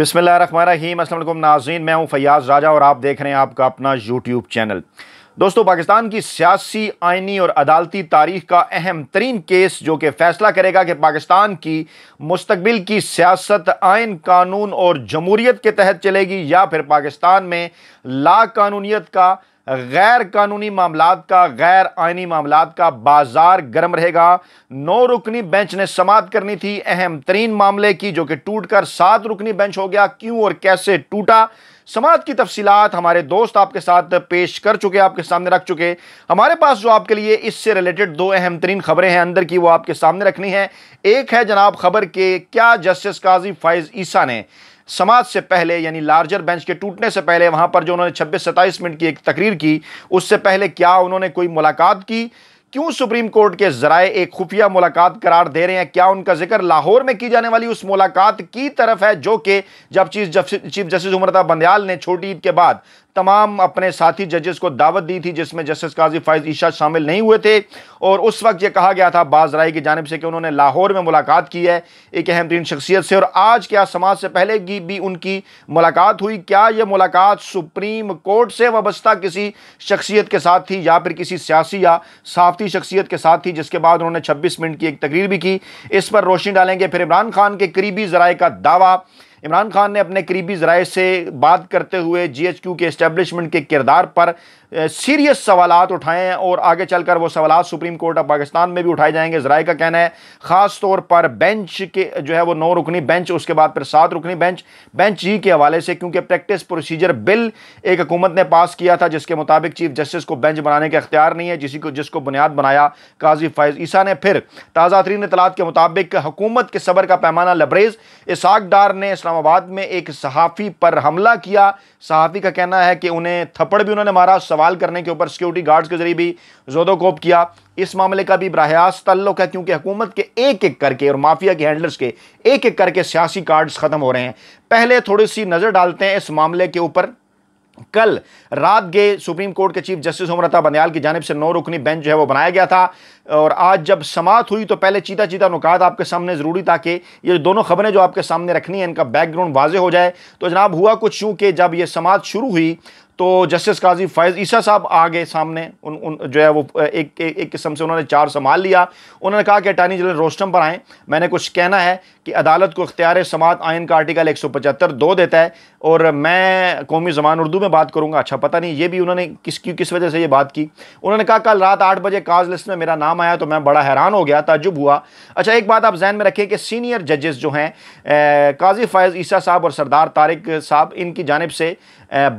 बिसमिल रहीम नाजीन मैं हूँ फयाज राजा और आप देख रहे हैं आपका अपना यूट्यूब चैनल दोस्तों पाकिस्तान की सियासी आइनी और अदालती तारीख का अहम तरीन केस जो कि फैसला करेगा कि पाकिस्तान की मुस्तबिल की सियासत आइन कानून और जमहूरीत के तहत चलेगी या फिर पाकिस्तान में ला कानूनीत का गैर कानूनी मामला का गैर आइनी मामला का बाजार गर्म रहेगा नौ रुकनी बेंच ने समाप्त करनी थी अहम तरीन मामले की जो कि टूट कर सात रुकनी बेंच हो गया क्यों और कैसे टूटा समाज की तफसीलात हमारे दोस्त आपके साथ पेश कर चुके आपके सामने रख चुके हमारे पास जो आपके लिए इससे रिलेटेड दो अहम तरीन खबरें हैं अंदर की वो आपके सामने रखनी है एक है जनाब खबर के क्या जस्टिस काजी फाइज ईसा ने समाज से पहले यानी लार्जर बेंच के टूटने से पहले वहाँ पर जो उन्होंने छब्बीस सत्ताईस मिनट की एक तकरीर की उससे पहले क्या उन्होंने कोई मुलाकात की क्यों सुप्रीम कोर्ट के जराए एक खुफिया मुलाकात करार दे रहे हैं क्या उनका जिक्र लाहौर में की जाने वाली उस मुलाकात की तरफ है जो कि जब chief chief justice Umar Ata Bandial ने छोटी ईद के बाद तमाम अपने साथी जजेस को दावत दी थी जिसमें जस्टिस काजी फाइज ईशा शामिल नहीं हुए थे और उस वक्त यह कहा गया था बाज राय की जानब से कि उन्होंने लाहौर में मुलाकात की है एक अहम तरीन शख्सियत से और आज क्या समाज से पहले की भी उनकी मुलाकात हुई क्या यह मुलाकात सुप्रीम कोर्ट से वाबस्ता किसी शख्सियत के साथ थी या फिर किसी सियासी या साफती शख्सियत के साथ थी जिसके बाद उन्होंने छब्बीस मिनट की एक तकरीर भी की इस पर रोशनी डालेंगे फिर इमरान खान के करीबी जराए का दावा इमरान खान ने अपने करीबी जराए से बात करते हुए जीएचक्यू के इस्टेब्लिशमेंट के किरदार पर सीरियस सवाल उठाए हैं और आगे चलकर वो सवाल सुप्रीम कोर्ट ऑफ पाकिस्तान में भी उठाए जाएंगे जराए का कहना है ख़ास तौर पर बेंच के जो है वो नौ रुकनी बेंच उसके बाद फिर सात रुकनी बेंच बेंच ही के हवाले से क्योंकि प्रैक्टिस प्रोसीजर बिल एक हुकूमत ने पास किया था जिसके मुताबिक चीफ जस्टिस को बेंच बनाने का अख्तियार नहीं है जिसी को जिसको बुनियाद बनाया काजी फैज़ ईसा ने फिर ताज़ा तरीन इतलात के मुताबिक हुकूमत के सबर का पैमाना लबरेज इसाक डार ने इस्लाम इस्लामाबाद में एक सहाफ़ी पर हमला किया सहाफ़ी का कहना है कि उन्हें थप्पड़ भी उन्होंने मारा सवाल करने के ऊपर सिक्योरिटी गार्ड्स के जरिए भी जोदोकोप किया इस मामले का भी बरहयास तल्लुक है क्योंकि हुकूमत के एक एक करके और माफिया के हैंडलर्स के एक एक करके सियासी कार्ड्स ख़त्म हो रहे हैं पहले थोड़ी सी नज़र डालते हैं इस मामले के ऊपर कल रात गए सुप्रीम कोर्ट के चीफ जस्टिस उम्रता बनियाल की जानब से नौ रुकनी बेंच जो है वो बनाया गया था और आज जब समात हुई तो पहले चीता चीता नुकात आपके सामने ज़रूरी था कि ये दोनों खबरें जो आपके सामने रखनी है इनका बैकग्राउंड वाजे हो जाए तो जनाब हुआ कुछ यूँ कि जब ये समात शुरू हुई तो जस्टिस काजी फैज़ ईसा साहब आ गए सामने उन उन जो है वो एक एक, एक किस्म से उन्होंने चार संभाल लिया उन्होंने कहा कि अटारनी जनरल रोस्टम पर आएँ मैंने कुछ कहना है कि अदालत को अख्तियार समात आयन का आर्टिकल एक सौ पचहत्तर दो देता है और मैं कौमी जबान उर्दू में बात करूँगा अच्छा पता नहीं ये भी उन्होंने किस क्यों किस वजह से ये बात की उन्होंने कहा कल रात आठ बजे काज लिस्ट में मेरा नाम आया तो मैं बड़ा हैरान हो गया ताजुब हुआ अच्छा एक बात आप जहन में रखें कि सीनियर जजेस जो हैं काजी फैज़ ईसा साहब और सरदार तारिक साहब इनकी जानब से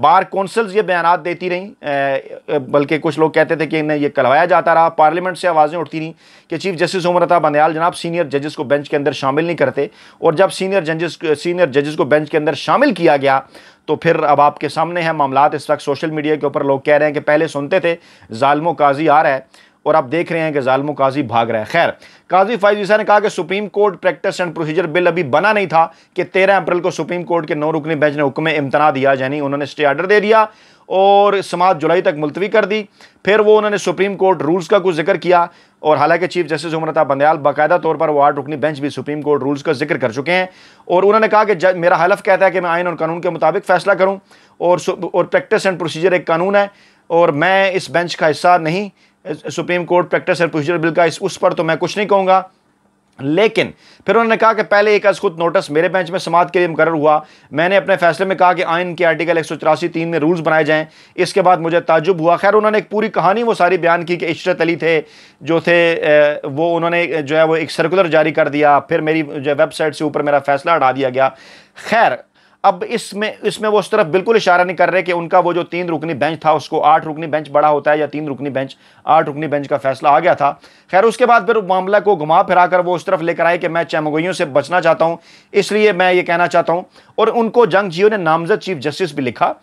बार कौंसल ये बयान देती रहीं बल्कि कुछ लोग कहते थे कि इन्हें यह करवाया जाता रहा पार्लियामेंट से आवाज़ें उठती रहीं कि चीफ जस्टिस उम्रता अता बंदयाल जनाब सीनियर जजेस को बेंच के अंदर शामिल नहीं करते और जब सीनियर जजेस सीनियर जजेस को बेंच के अंदर शामिल किया गया तो फिर अब आपके सामने है मामला इस वक्त सोशल मीडिया के ऊपर लोग कह रहे हैं कि पहले सुनते थे ालमो काजी आ रहा है और आप देख रहे हैं कि जालमो काजी भाग रहा है खैर काजी फाइज ईसा ने कहा कि supreme court practice and procedure bill अभी बना नहीं था कि तेरह अप्रैल को सुप्रीम कोर्ट के नौ रुकनी बेंच ने हुक्म इम्तना दिया यानी उन्होंने स्टे आर्डर दे दिया और समाज जुलाई तक मुलतवी कर दी फिर वो उन्होंने सुप्रीम कोर्ट रूल्स का कुछ जिक्र किया और हालांकि चीफ जस्टिस उम्रता बंदयाल बाकायदा तौर पर वो आठ रुकनी बेंच भी सुप्रीम कोर्ट रूल्स का जिक्र कर चुके हैं और उन्होंने कहा कि मेरा हलफ कहता है कि मैं आइन और कानून के मुताबिक फैसला करूँ और और प्रैक्टिस एंड प्रोसीजर एक कानून है और मैं इस बेंच का हिस्सा नहीं supreme court practice and procedure bill का इस उस पर तो मैं कुछ नहीं कहूँगा लेकिन फिर उन्होंने कहा कि पहले एक अज खुद नोटिस मेरे बेंच में समाज के लिए मुकर हुआ मैंने अपने फैसले में कहा कि आइन के आर्टिकल एक सौ चौरासी तीन में रूल्स बनाए जाएं इसके बाद मुझे ताजुब हुआ खैर उन्होंने एक पूरी कहानी वो सारी बयान की कि इशरत अली थे जो थे वो उन्होंने जो है वो एक सर्कुलर जारी कर दिया फिर मेरी जो वेबसाइट से ऊपर मेरा फैसला हटा दिया गया खैर अब इसमें इसमें वो उस तरफ बिल्कुल इशारा नहीं कर रहे कि उनका वो जो तीन रुकनी बेंच था उसको आठ रुकनी बेंच बड़ा होता है या तीन रुकनी बेंच आठ रुकनी बेंच का फैसला आ गया था खैर उसके बाद फिर मामला को घुमा फिरा कर वो उस तरफ लेकर आए कि मैं चैमगोइयों से बचना चाहता हूँ इसलिए मैं ये कहना चाहता हूँ और उनको जंग जियो ने नामजद चीफ जस्टिस भी लिखा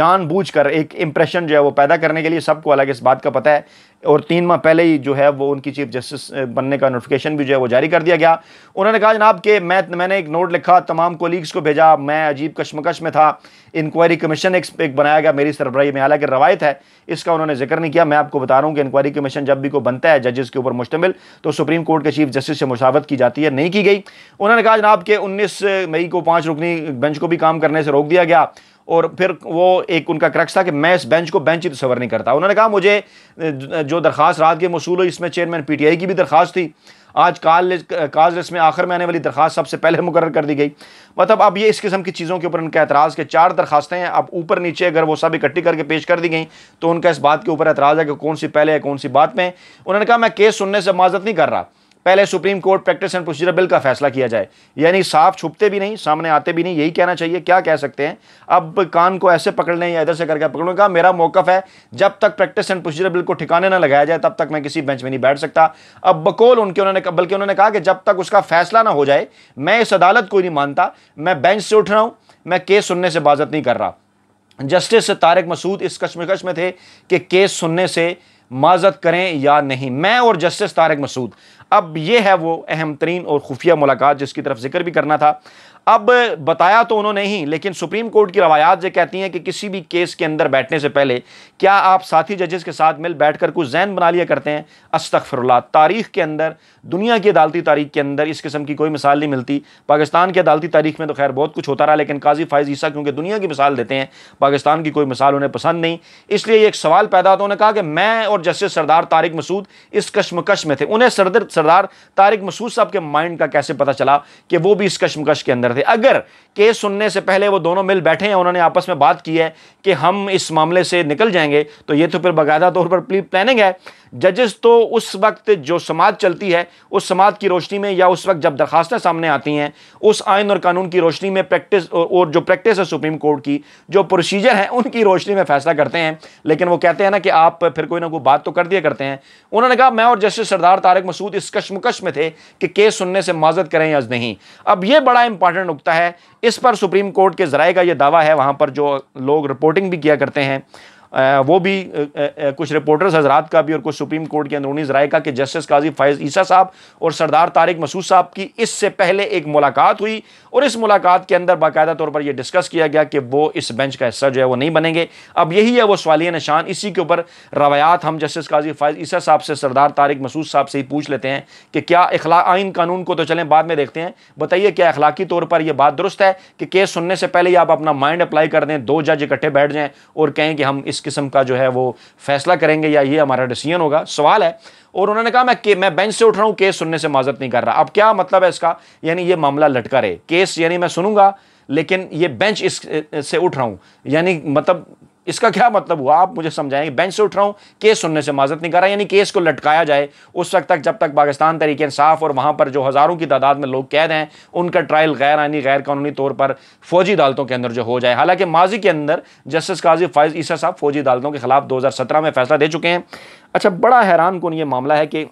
जान कर एक इम्प्रेशन जो है वो पैदा करने के लिए सबको अलग इस बात का पता है और तीन माह पहले ही जो है वो उनकी चीफ जस्टिस बनने का नोटिफिकेशन भी जो है वो जारी कर दिया गया उन्होंने कहा जनाब कि मैं मैंने एक नोट लिखा तमाम कोलीग्स को भेजा मैं अजीब कश्मकश में था इंक्वायरी कमीशन एक, एक बनाया गया मेरी सरबराही में हालांकि रवायत है इसका उन्होंने जिक्र नहीं किया मैं आपको बता रहा हूँ कि इंक्वायरी कमीशन जब भी को बनता है जजेस के ऊपर मुश्तमिल तो सुप्रीम कोर्ट के चीफ जस्टिस से मुशावत की जाती है नहीं की गई उन्होंने कहा जनाब के उन्नीस मई को पाँच रुकनी बेंच को भी काम करने से रोक दिया गया और फिर वो एक उनका क्रक्स था कि मैं इस बेंच को बेंच ही तस्वर तो नहीं करता उन्होंने कहा मुझे जो दरख्वास्त रात के मौसू हुई इसमें चेयरमैन पी टी आई की भी दरख्वास्त थी आज काल काज में आखिर में आने वाली दरख्वास्त सबसे पहले मुकर कर दी गई मतलब अब ये इस किस्म की चीज़ों के ऊपर उनका एतराज़ के चार दरखास्तें हैं अब ऊपर नीचे अगर वो सब इकट्ठी करके पेश कर दी गई तो उनका इस बात के ऊपर एतराज़ है कि कौन सी पहले है कौन सी बात में उन्होंने कहा मैं केस सुनने से माजत नहीं कर रहा पहले supreme court practice and procedure bill का फैसला किया जाए यानी साफ छुपते भी नहीं सामने आते भी नहीं यही कहना चाहिए क्या कह सकते हैं अब कान को ऐसे पकड़ लें या इधर से करके पकड़ने का मेरा मौकफ है जब तक प्रैक्टिस एंड प्रोसीजर बिल को ठिकाने ना लगाया जाए तब तक मैं किसी बेंच में नहीं बैठ सकता अब बकोल उनके उन्होंने बल्कि उन्होंने कहा कि जब तक उसका फैसला ना हो जाए मैं इस अदालत को नहीं मानता मैं बेंच से उठ रहा हूँ मैं केस सुनने से बाजत नहीं कर रहा जस्टिस तारक मसूद इस कश्मकश में थे कि केस सुनने से माजत करें या नहीं मैं और जस्टिस तारक मसूद अब ये है वो अहम तरीन और खुफिया मुलाकात जिसकी तरफ जिक्र भी करना था अब बताया तो उन्होंने ही लेकिन सुप्रीम कोर्ट की रवायात ये कहती हैं कि किसी भी केस के अंदर बैठने से पहले क्या आप साथी जजेस के साथ मिल बैठकर कुछ जैन बना लिया करते हैं अस्तफरल्ला तारीख के अंदर दुनिया की अदालती तारीख के अंदर इस किस्म की कोई मिसाल नहीं मिलती पाकिस्तान की अदालती तारीख में तो खैर बहुत कुछ होता रहा लेकिन काजी फायज ईसा क्योंकि दुनिया की मिसाल देते हैं पाकिस्तान की कोई मिसाल उन्हें पसंद नहीं इसलिए एक सवाल पैदा होता उन्होंने कहा कि मैं और जस्टिस सरदार तारिक मसूद इस कश्मकश में थे उन्हें सरदर सरदार तारिक मसूद साहब के माइंड का कैसे पता चला कि वो भी इस कश्मकश के अंदर थे अगर केस सुनने से पहले वो दोनों मिल बैठे हैं उन्होंने आपस में बात की है कि हम इस मामले से निकल जाएंगे तो ये तो फिर बाकायदा तौर पर प्लानिंग है जजेस तो उस वक्त जो समाज चलती है उस समाज की रोशनी में या उस वक्त जब दरखास्तें सामने आती हैं उस आयन और कानून की रोशनी में प्रैक्टिस और जो प्रैक्टिस है सुप्रीम कोर्ट की जो प्रोसीजर है उनकी रोशनी में फैसला करते हैं लेकिन वो कहते हैं ना कि आप फिर कोई ना कोई बात तो कर दिया करते हैं उन्होंने कहा मैं और जस्टिस सरदार तारक मसूद इस कशमकश में थे कि केस सुनने से माजत करें या नहीं अब ये बड़ा इंपॉर्टेंट नुकता है इस पर सुप्रीम कोर्ट के जराए का यह दावा है वहाँ पर जो लोग रिपोर्टिंग भी किया करते हैं वो भी कुछ रिपोर्टर्स हजरात का भी और कुछ सुप्रीम कोर्ट के अंदरूनी जराए का कि जस्टिस काजी फैज़ ईसा साहब और सरदार तारिक मसूद साहब की इससे पहले एक मुलाकात हुई और इस मुलाकात के अंदर बाकायदा तौर पर यह डिस्कस किया गया कि वो इस बेंच का हिस्सा जो है वो नहीं बनेंगे अब यही है वो सवालिया निशान इसी के ऊपर रवायात हम जस्टिस काजी फैज़ ईसा साहब से सरदार तारिक मसूद साहब से ही पूछ लेते हैं कि क्या अखला आइन कानून को तो चलें बाद में देखते हैं बताइए क्या अखलाकी तौर पर यह बात दुरुस्त है कि केस सुनने से पहले ही आप अपना माइंड अप्लाई कर दें दो जज इकट्ठे बैठ जाएं और कहें कि हम इस किस्म का जो है वो फैसला करेंगे या ये हमारा डिसीजन होगा सवाल है और उन्होंने कहा मैं के, मैं बेंच से उठ रहा हूँ केस सुनने से माजत नहीं कर रहा अब क्या मतलब है इसका यानी ये मामला लटका रहे केस यानी मैं सुनूंगा लेकिन ये बेंच इस से उठ रहा हूँ यानी मतलब इसका क्या मतलब हुआ आप मुझे समझाएंगे बेंच से उठ रहा हूँ केस सुनने से माजत नहीं कर रहा यानी केस को लटकाया जाए उस वक्त तक जब तक पाकिस्तान तरीके इंसाफ और वहाँ पर जो हज़ारों की तादाद में लोग कैद हैं उनका ट्रायल गैर आनी गैर कानूनी तौर पर फौजी अदालतों के अंदर जो हो जाए हालांकि माजी के अंदर जस्टिस काजी फायज ईसा साहब फौजी अदालतों के खिलाफ दो हज़ार सत्रह में फैसला दे चुके हैं अच्छा बड़ा हैरान कन ये मामला है कि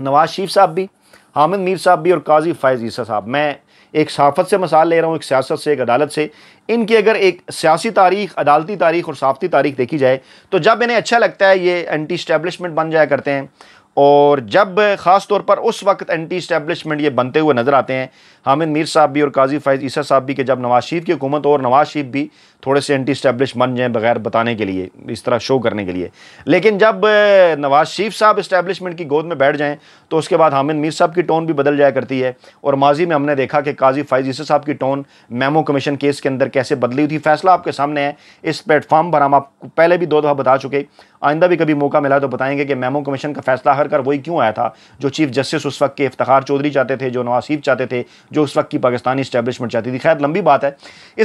नवाज शरीफ साहब भी हामिद मीर साहब भी और काजी फायज ईसा साहब मैं एक सहाफ़त से मसाल ले रहा हूँ एक सियासत से एक अदालत से इनकी अगर एक सियासी तारीख अदालती तारीख और सहाफ़ती तारीख देखी जाए तो जब इन्हें अच्छा लगता है ये एंटी स्टैब्लिशमेंट बन जाया करते हैं और जब ख़ास तौर पर उस वक्त एंटी स्टैब्लिशमेंट ये बनते हुए नज़र आते हैं हामिद मीर साहब भी और काजी फैज़ ईसा साहब भी कि जब नवाज शरीफ की हुकूमत और नवाज शरीफ भी थोड़े से एंटी स्टैब्लिश बन जाएँ बगैर बताने के लिए इस तरह शो करने के लिए लेकिन जब नवाज शरीफ साहब इस्टेब्लिशमेंट की गोद में बैठ जाएँ तो उसके बाद हामिद मीर साहब की टोन भी बदल जाया करती है और माजी में हमने देखा कि काजी फैज़ ईसा साहब की टोन मेमो कमीशन केस के अंदर कैसे बदली हुई थी फैसला आपके सामने है इस प्लेटफॉर्म पर हम आपको पहले भी दो दफ़ा बता चुके आइंदा भी कभी मौका मिला तो बताएंगे कि मेमो कमीशन का फैसला हर कर वही क्यों आया था जो चीफ जस्टिस उस वक्त के इफ्तार चौधरी चाहते थे जो नवाज शरीफ चाहते थे जो उस वक्त की पाकिस्तानी स्टैब्लिशमेंट चाहती थी खैर लंबी बात है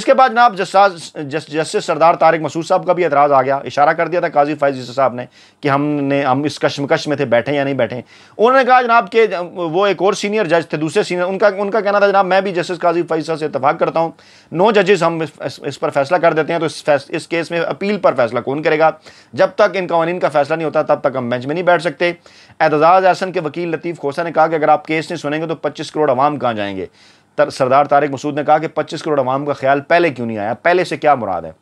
इसके बाद जनाब जस्टिस जस्टिस सरदार तारिक मसूद साहब का भी एतराज़ आ गया इशारा कर दिया था काजी फैज साहब ने कि हमने हम इस कश्मकश में थे बैठे या नहीं बैठे उन्होंने कहा जनाब के वो एक और सीनियर जज थे दूसरे सीनियर उनका उनका कहना था जनाब मैं भी जस्टिस काजी फैज साहब से इतफाक़ करता हूँ नो जजेस हम इस, पर फैसला कर देते हैं तो इस, इस केस में अपील पर फैसला कौन करेगा जब तक इन कवानीन का फैसला नहीं होता तब तक हम बेंच में नहीं बैठ सकते एतजाज़ एहसन के वकील लतीफ़ खोसा ने कहा कि अगर आप केस नहीं सुनेंगे तो पच्चीस करोड़ आवाम कहाँ जाएंगे सरदार तारिक मसूद ने कहा कि 25 करोड़ अवाम का ख्याल पहले क्यों नहीं आया पहले से क्या मुराद है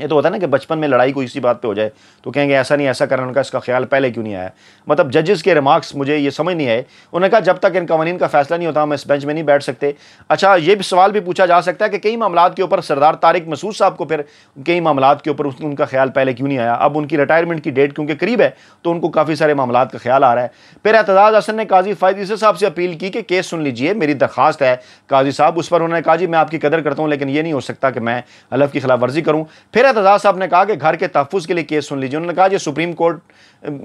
ये तो होता है ना कि बचपन में लड़ाई कोई इसी बात पे हो जाए तो कहेंगे ऐसा नहीं ऐसा करना उनका इसका ख्याल पहले क्यों नहीं आया मतलब जजेस के रिमार्क्स मुझे ये समझ नहीं आए उन्होंने कहा जब तक इन कवानीन का फैसला नहीं होता हम इस बेंच में नहीं बैठ सकते अच्छा ये भी सवाल भी पूछा जा सकता है कि कई मामला के ऊपर सरदार तारिक मसूद साहब को फिर कई मामला के ऊपर उनका ख्याल पहले क्यों नहीं आया अब उनकी रिटायरमेंट की डेट क्योंकि करीब है तो उनको काफ़ी सारे मामला का ख्याल आ रहा है फिर एतजाज असन ने काजी फायदीसे साहब से अपील की कि केस सुन लीजिए मेरी दरखास्त है काजी साहब उस पर उन्होंने कहा जी मैं आपकी कदर करता हूँ लेकिन ये नहीं हो सकता कि मैं अलफ की खिलाफ वर्जी करूँ फिर मुफ्तियार आजाद साहब ने कहा कि घर के तहफ़ के लिए केस सुन लीजिए उन्होंने कहा जो सुप्रीम कोर्ट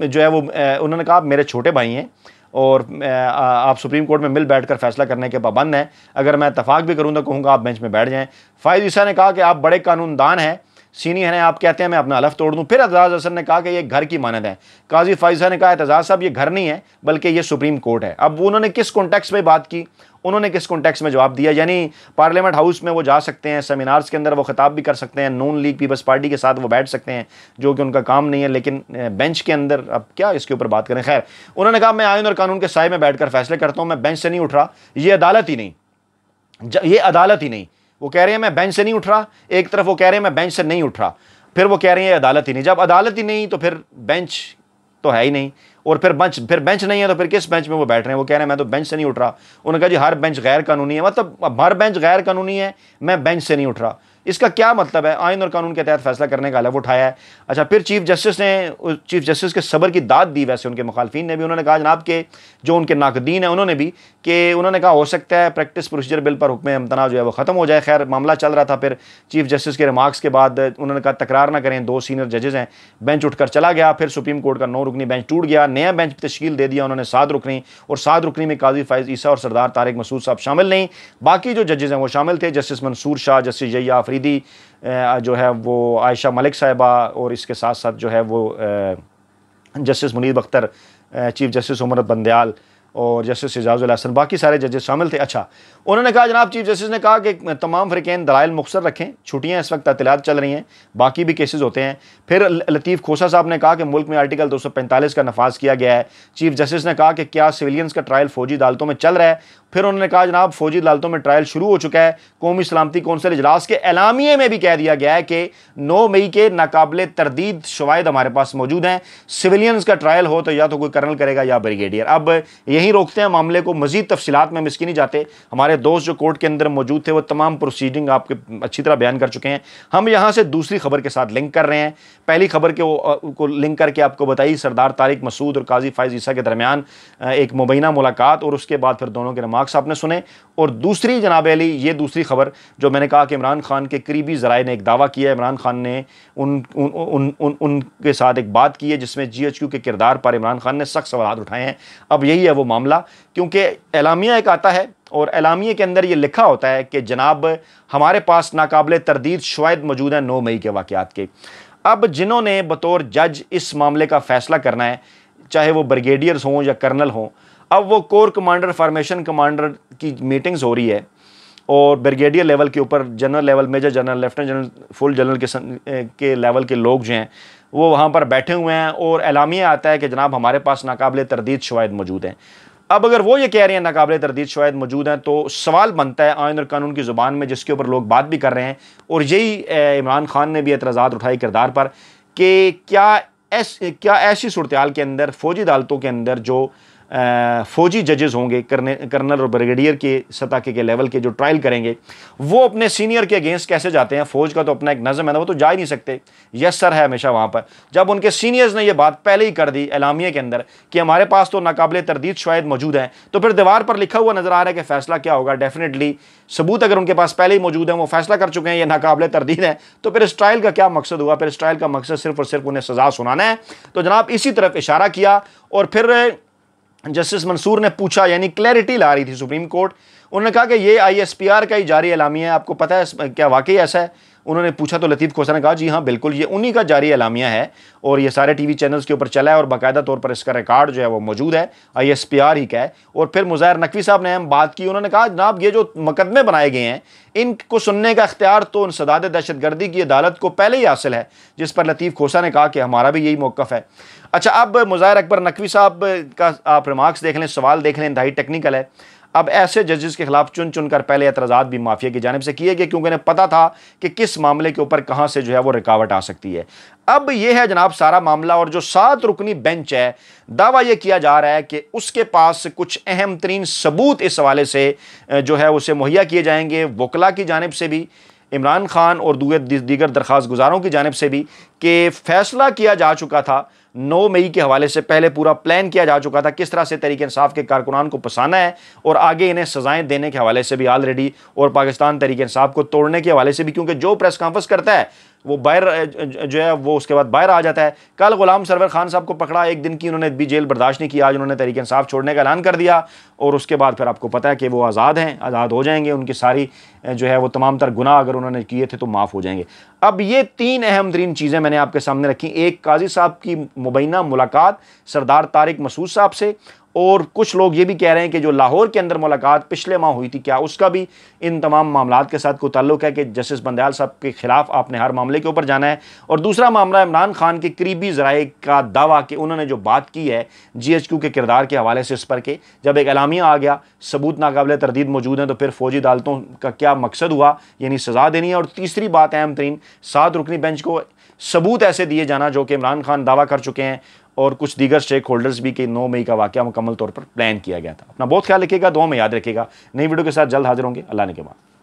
जो है वो उन्होंने कहा मेरे छोटे भाई हैं और आप सुप्रीम कोर्ट में मिल बैठ कर फैसला करने के पाबंद हैं अगर मैं इतफाक़ भी करूँ तो कहूँगा आप बेंच में बैठ जाएँ फ़ायद ईसा ने कहा कि आप बड़े कानूनदान हैं सीनियर हैं आप कहते हैं मैं अपना हलफ तोड़ दूँ फिर एजाज हसन ने कहा कि ये घर की मानद है काजी फाइजा ने कहा एतजाज़ साहब ये घर नहीं है बल्कि ये सुप्रीम कोर्ट है अब उन्होंने किस कॉन्टेक्स में बात की उन्होंने किस कॉन्टेक्स में जवाब दिया यानी पार्लियामेंट हाउस में वो जा सकते हैं सेमिनार्स के अंदर वो खिताब भी कर सकते हैं नून लीग पीपल्स पार्टी के साथ वो बैठ सकते हैं जो कि उनका काम नहीं है लेकिन बेंच के अंदर अब क्या इसके ऊपर बात करें खैर उन्होंने कहा मैं आयन और कानून के साय में बैठ फैसले करता हूँ मैं बेंच से नहीं उठ रहा ये अदालत ही नहीं ये अदालत ही नहीं वो कह रहे हैं मैं बेंच से नहीं उठ रहा एक तरफ वो कह रहे हैं मैं बेंच से नहीं उठ रहा फिर वो कह रहे हैं अदालत ही नहीं जब अदालत ही नहीं तो फिर बेंच तो है ही नहीं और फिर बेंच फिर बेंच नहीं है तो फिर किस बेंच में वो बैठ रहे हैं वो कह रहे हैं मैं तो बेंच से नहीं उठ रहा उन्होंने कहा जी हर बेंच गैर कानूनी है मतलब हर बेंच गैर कानूनी है मैं बेंच से नहीं उठ रहा इसका क्या मतलब है आइन और कानून के तहत फैसला करने का अलग उठाया है अच्छा फिर चीफ जस्टिस ने चीफ जस्टिस के सबर की दाद दी वैसे उनके मुखालफी ने भी उन्होंने कहा जनाब के जो उनके नाकदीन है उन्होंने भी कि उन्होंने कहा हो सकता है प्रैक्टिस प्रोसीजर बिल पर हुक्म अमतना जो है वो ख़त्म हो जाए खैर मामला चल रहा था फिर चीफ जस्टिस के रिमार्क्स के बाद उन्होंने कहा तकरार ना करें दो सीनियर जजेज़ हैं बेंच उठकर चला गया फिर सुप्रीम कोर्ट का नौ रुकनी बेंच टूट गया नया बेंच तश्ल दे दिया उन्होंने सात रुकनी और सात रुकनी में काजी फायज ईसा और सरदार तारिक मसूद साहब शामिल नहीं बाकी जो जजेज़ हैं वो शामिल थे justice Mansoor Shah justice Yahya Afridi जो है वो आयशा मलिक साहिबा और इसके साथ साथ जो है वो justice Munib Akhtar chief justice Umar Bandial और जस्टिस एजाजुल हसन बाकी सारे जजेस शामिल थे अच्छा उन्होंने कहा जनाब चीफ जस्टिस ने कहा कि तमाम फरीकैन दलाइल मुखसर रखें छुट्टियाँ इस वक्त अतलात चल रही हैं बाकी भी केसेस होते हैं फिर लतीफ़ खोसा साहब ने कहा कि मुल्क में आर्टिकल दो सौ पैंतालीस का नफाज किया गया है चीफ जस्टिस ने कहा कि क्या सिविलियंस का ट्रायल फौजी अदालतों में चल रहा है फिर उन्होंने कहा जनाब फौजी अदालतों में ट्रायल शुरू हो चुका है कौमी सलामती कौंसिल इजलास के एलामिए में भी कह दिया गया है कि नौ मई के नाकबिल तरदीद शवाद हमारे पास मौजूद हैं सिविलियंस का ट्रायल हो तो या तो कोई कर्नल करेगा या ब्रिगेडियर अब यहीं रोकते हैं मामले को मजीद तफसीत में हम इसकी नहीं जाते हमारे दोस्त जो कोर्ट के अंदर मौजूद थे वो तमाम प्रोसीडिंग आपके अच्छी तरह बयान कर चुके हैं हम यहाँ से दूसरी खबर के साथ लिंक कर रहे हैं पहली खबर के वो, को लिंक करके आपको बताई सरदार तारिक मसूद और काजी फायज ईसा के दरमियान एक मुबैना मुलाकात और उसके बाद फिर दोनों के नमाज साहब आपने सुने और दूसरी जनाब अली ये दूसरी खबर जो मैंने कहा कि इमरान खान के करीबी जराए ने एक दावा किया इमरान खान ने उन उन उन उन उनके साथ एक बात की है जिसमें जी एच क्यू के किरदार पर इमरान खान ने सख्त सवाल उठाए हैं अब यही है वो मामला क्योंकि एलामिया एक आता है और एलामिया के अंदर ये लिखा होता है कि जनाब हमारे पास नाकबिल तरदीद शायद मौजूद हैं नौ मई के वाक़ात के अब जिन्होंने बतौर जज इस मामले का फ़ैसला करना है चाहे वो ब्रिगेडियर्स हों या कर्नल हों अब वो कोर कमांडर फार्मेशन कमांडर की मीटिंग्स हो रही है और ब्रिगेडियर लेवल के ऊपर general level major general lieutenant general full general के के लेवल के लोग जो हैं वो वहाँ पर बैठे हुए हैं और एलामिया आता है कि जनाब हमारे पास नाकबिल तरदीद शवायद मौजूद हैं अब अगर वो ये कह रहे हैं नाकबिल तरदीद शवायद मौजूद हैं तो सवाल बनता है आयन और कानून की ज़ुबान में जिसके ऊपर लोग बात भी कर रहे हैं और यही इमरान खान ने भी एतराज़ा उठाए किरदार पर कि क्या ऐस क्या ऐसी सूरत के अंदर फ़ौजी अदालतों के अंदर जो फ़ौजी जजेस होंगे कर्नल और ब्रिगेडियर के सतह के, के लेवल के जो ट्रायल करेंगे वो अपने सीनियर के अगेंस्ट कैसे जाते हैं फ़ौज का तो अपना एक नज़म है ना वो तो जा ही नहीं सकते यस सर है हमेशा वहाँ पर जब उनके सीनियर्स ने यह बात पहले ही कर दी एलामिया के अंदर कि हमारे पास तो नाकबले तरदीद शायद मौजूद हैं तो फिर दीवार पर लिखा हुआ नज़र आ रहा है कि फ़ैसला क्या होगा डेफिनेटली सबूत अगर उनके पास पहले ही मौजूद हैं वो फैसला कर चुके हैं यह नाकबले तरदीद है तो फिर इस ट्रायल का क्या मकसद हुआ फिर इस ट्रायल का मकसद सिर्फ और सिर्फ उन्हें सज़ा सुनाना है तो जनाब इसी तरफ इशारा किया और फिर जस्टिस मंसूर ने पूछा यानी क्लैरिटी ला रही थी सुप्रीम कोर्ट उन्होंने कहा कि ये आईएसपीआर का ही जारी एलामी है आपको पता है क्या वाकई ऐसा है उन्होंने पूछा तो लतीफ़ खोसा ने कहा जी हाँ बिल्कुल ये उन्हीं का जारी अलामिया है और ये सारे टी वी चैनल्स के ऊपर चला है और बाकायदा तौर पर इसका रिकॉर्ड जो है वो मौजूद है आई एस पी आर ही का है और फिर मुजाहिर नकवी साहब ने हम बात की उन्होंने कहा जनाब ये जो मुकदमे बनाए गए हैं इनको सुनने का अख्तियार तो सदाद दहशत गर्दी की अदालत को पहले ही हासिल है जिस पर लतीफ़ खोसा ने कहा कि हमारा भी यही मौक़ है अच्छा अब मुजाहिर अकबर नकवी साहब का आप रिमार्क्स देख लें सवाल देख लें इंतहाई टेक्निकल है अब ऐसे जजेस के खिलाफ चुन चुनकर पहले एतराज़ात भी माफिया की जानब से किए गए क्योंकि उन्हें पता था कि किस मामले के ऊपर कहाँ से जो है वो रुकावट आ सकती है अब यह है जनाब सारा मामला और जो सात रुकनी बेंच है दावा यह किया जा रहा है कि उसके पास कुछ अहम तरीन सबूत इस हवाले से जो है उसे मुहैया किए जाएंगे वकला की जानब से भी इमरान खान और दूर दीगर दरख्वास्त गुजारों की जानब से भी कि फैसला किया जा चुका था 9 मई के हवाले से पहले पूरा प्लान किया जा चुका था किस तरह से तरीके इंसाफ के कारकुनान को फंसाना है और आगे इन्हें सजाएं देने के हवाले से भी ऑलरेडी और पाकिस्तान तरीके इंसाफ को तोड़ने के हवाले से भी क्योंकि जो प्रेस कॉन्फ्रेंस करता है वो बाहर जो है वो उसके बाद बाहर आ जाता है कल गुलाम सरवर खान साहब को पकड़ा एक दिन की उन्होंने भी जेल बर्दाश्त नहीं किया आज उन्होंने तरीके इंसाफ छोड़ने का ऐलान कर दिया और उसके बाद फिर आपको पता है कि वो आज़ाद हैं आज़ाद हो जाएंगे उनकी सारी जो है वो तमाम तर गुनाह अगर उन्होंने किए थे तो माफ़ हो जाएंगे अब ये तीन अहम तरीन चीज़ें मैंने आपके सामने रखी एक काजी साहब की मुबैना मुलाकात सरदार तारिक मसूद साहब से और कुछ लोग ये भी कह रहे हैं कि जो लाहौर के अंदर मुलाकात पिछले माह हुई थी क्या उसका भी इन तमाम मामला के साथ कोई ताल्लुक है कि जस्टिस बंदयाल साहब के खिलाफ आपने हर मामले के ऊपर जाना है और दूसरा मामला इमरान खान के करीबी जराए का दावा कि उन्होंने जो बात की है जी एच क्यू के किरदार के हवाले से इस पर के जब एक अलामिया आ गया सबूत नाकबिल तरदीद मौजूद हैं तो फिर फौजी अदालतों का क्या मकसद हुआ यानी सज़ा देनी है और तीसरी बात अहम तरीन सात रुकनी बेंच को सबूत ऐसे दिए जाना जो कि इमरान खान दावा कर चुके हैं और कुछ दीगर स्टेक होल्डर्स भी कि नौ मई का वाक्य मुकम्मल तौर पर प्लान किया गया था अपना बहुत ख्याल रखिएगा दो में याद रखिएगा नई वीडियो के साथ जल्द हाजिर होंगे अल्लाह ने के बाद